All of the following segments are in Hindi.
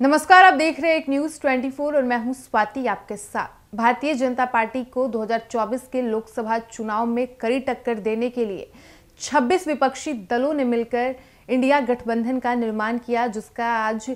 नमस्कार आप देख रहे हैं एक न्यूज 24 और मैं हूं स्वाति आपके साथ भारतीय जनता पार्टी को 2024 के लोकसभा चुनाव में कड़ी टक्कर देने के लिए 26 विपक्षी दलों ने मिलकर इंडिया गठबंधन का निर्माण किया जिसका आज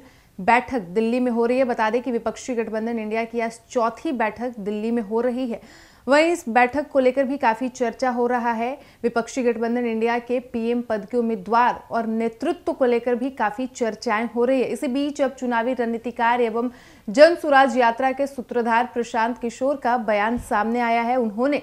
बैठक दिल्ली में हो रही है बता दें कि विपक्षी गठबंधन इंडिया की आज चौथी बैठक दिल्ली में हो रही है वहीं इस बैठक को लेकर भी काफी चर्चा हो रहा है विपक्षी गठबंधन इंडिया के पीएम पद के उम्मीदवार और नेतृत्व को लेकर भी काफी चर्चाएं हो रही है इसी बीच अब चुनावी रणनीतिकार एवं जन सुराज यात्रा के सूत्रधार प्रशांत किशोर का बयान सामने आया है उन्होंने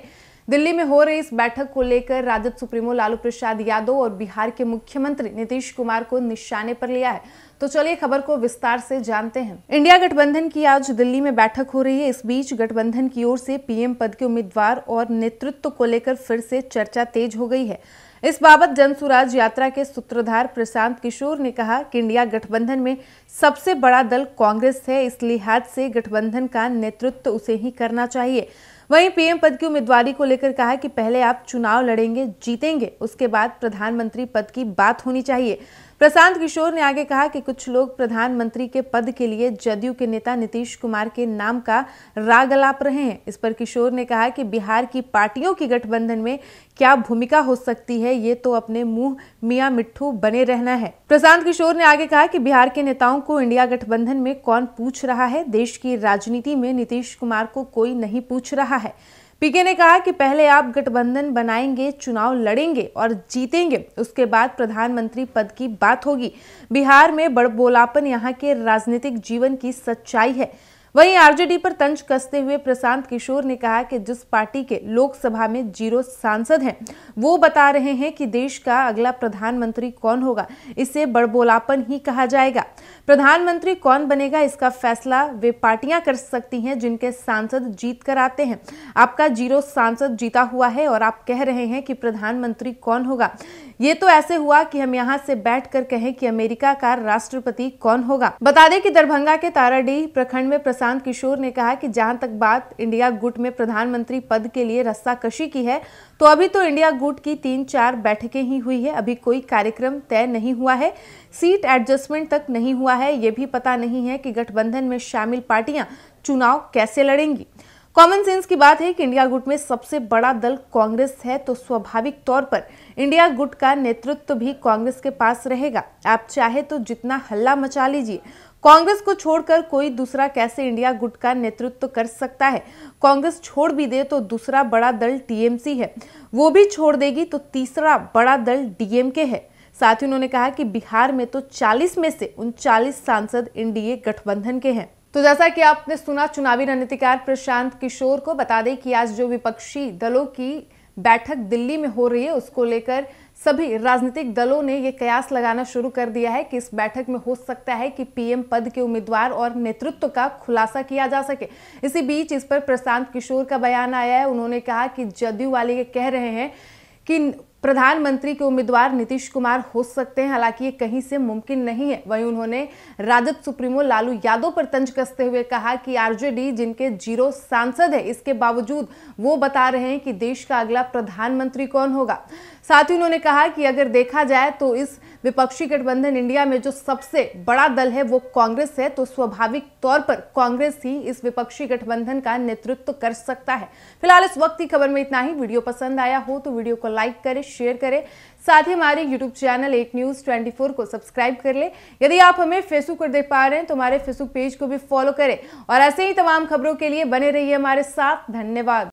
दिल्ली में हो रही इस बैठक को लेकर राजद सुप्रीमो लालू प्रसाद यादव और बिहार के मुख्यमंत्री नीतीश कुमार को निशाने पर लिया है तो चलिए खबर को विस्तार से जानते हैं इंडिया गठबंधन की आज दिल्ली में बैठक हो रही है इस बीच गठबंधन की ओर से पीएम पद के उम्मीदवार और नेतृत्व को लेकर फिर से चर्चा तेज हो गई है इस बाबत जनसुराज यात्रा के सूत्रधार प्रशांत किशोर ने कहा कि इंडिया गठबंधन में सबसे बड़ा दल कांग्रेस है इस लिहाज से गठबंधन का नेतृत्व उसे ही करना चाहिए वहीं पीएम पद की उम्मीदवारी को लेकर कहा कि पहले आप चुनाव लड़ेंगे जीतेंगे उसके बाद प्रधानमंत्री पद की बात होनी चाहिए प्रशांत किशोर ने आगे कहा कि कुछ लोग प्रधानमंत्री के पद के लिए जदयू के नेता नीतीश कुमार के नाम का राग अलाप रहे हैं इस पर किशोर ने कहा कि बिहार की पार्टियों की गठबंधन में क्या भूमिका हो सकती है ये तो अपने मुंह मियां मिट्ठू बने रहना है प्रशांत किशोर ने आगे कहा कि बिहार के नेताओं को इंडिया गठबंधन में कौन पूछ रहा है देश की राजनीति में नीतीश कुमार को कोई नहीं पूछ रहा है पीके ने कहा कि पहले आप गठबंधन बनाएंगे चुनाव लड़ेंगे और जीतेंगे उसके बाद प्रधानमंत्री पद की बात होगी बिहार में बड़बोलापन यहाँ के राजनीतिक जीवन की सच्चाई है वहीं आरजेडी पर तंज कसते हुए प्रशांत किशोर ने कहा कि जिस पार्टी के लोकसभा में जीरो सांसद हैं वो बता रहे हैं कि देश का अगला प्रधानमंत्री कौन होगा इसे बड़बोलापन ही कहा जाएगा प्रधानमंत्री कौन बनेगा इसका फैसला वे पार्टियां कर सकती हैं जिनके सांसद जीत कर आते हैं आपका जीरो सांसद जीता हुआ है और आप कह रहे हैं कि प्रधानमंत्री कौन होगा ये तो ऐसे हुआ कि हम यहाँ से बैठकर कहें कि अमेरिका का राष्ट्रपति कौन होगा बता दें कि दरभंगा के ताराडीह प्रखंड में प्रशांत किशोर ने कहा कि जहाँ तक बात इंडिया गुट में प्रधानमंत्री पद के लिए कशी की है तो अभी तो इंडिया गुट की तीन चार बैठकें ही हुई है अभी कोई कार्यक्रम तय नहीं हुआ है सीट एडजस्टमेंट तक नहीं हुआ है ये भी पता नहीं है कि गठबंधन में शामिल पार्टियां चुनाव कैसे लड़ेंगी कॉमन सेंस की बात है कि इंडिया गुट में सबसे बड़ा दल कांग्रेस है तो स्वाभाविक तौर पर इंडिया गुट का नेतृत्व तो भी कांग्रेस के पास रहेगा आप चाहे तो जितना हल्ला मचा लीजिए कांग्रेस को छोड़कर कोई दूसरा कैसे इंडिया गुट का नेतृत्व तो कर सकता है कांग्रेस छोड़ भी दे तो दूसरा बड़ा दल टीएमसी है वो भी छोड़ देगी तो तीसरा बड़ा दल डीएमके है साथ ही उन्होंने कहा कि बिहार में तो 40 में से उनचालीस सांसद एनडीए गठबंधन के हैं तो जैसा कि आपने सुना चुनावी रणनीतिकार प्रशांत किशोर को बता दें कि आज जो विपक्षी दलों की बैठक दिल्ली में हो रही है उसको लेकर सभी राजनीतिक दलों ने यह कयास लगाना शुरू कर दिया है कि इस बैठक में हो सकता है कि पीएम पद के उम्मीदवार और नेतृत्व का खुलासा किया जा सके इसी बीच इस पर प्रशांत किशोर का बयान आया है उन्होंने कहा कि जदयू वाले ये कह रहे हैं कि प्रधानमंत्री के उम्मीदवार नीतीश कुमार हो सकते हैं हालांकि ये कहीं से मुमकिन नहीं है वहीं उन्होंने राजद सुप्रीमो लालू यादव पर तंज कसते हुए कहा कि आरजेडी जिनके जीरो सांसद है इसके बावजूद वो बता रहे हैं कि देश का अगला प्रधानमंत्री कौन होगा साथ ही उन्होंने कहा कि अगर देखा जाए तो इस विपक्षी गठबंधन इंडिया में जो सबसे बड़ा दल है वो कांग्रेस है तो स्वाभाविक तौर पर कांग्रेस ही इस विपक्षी गठबंधन का नेतृत्व कर सकता है फिलहाल इस वक्त की खबर में इतना ही वीडियो पसंद आया हो तो वीडियो को लाइक करें शेयर करें साथ ही हमारे यूट्यूब चैनल एक न्यूज ट्वेंटी को सब्सक्राइब कर ले यदि आप हमें फेसबुक पर देख पा रहे हैं तो हमारे फेसबुक पेज को भी फॉलो करें और ऐसे ही तमाम खबरों के लिए बने रहिए हमारे साथ धन्यवाद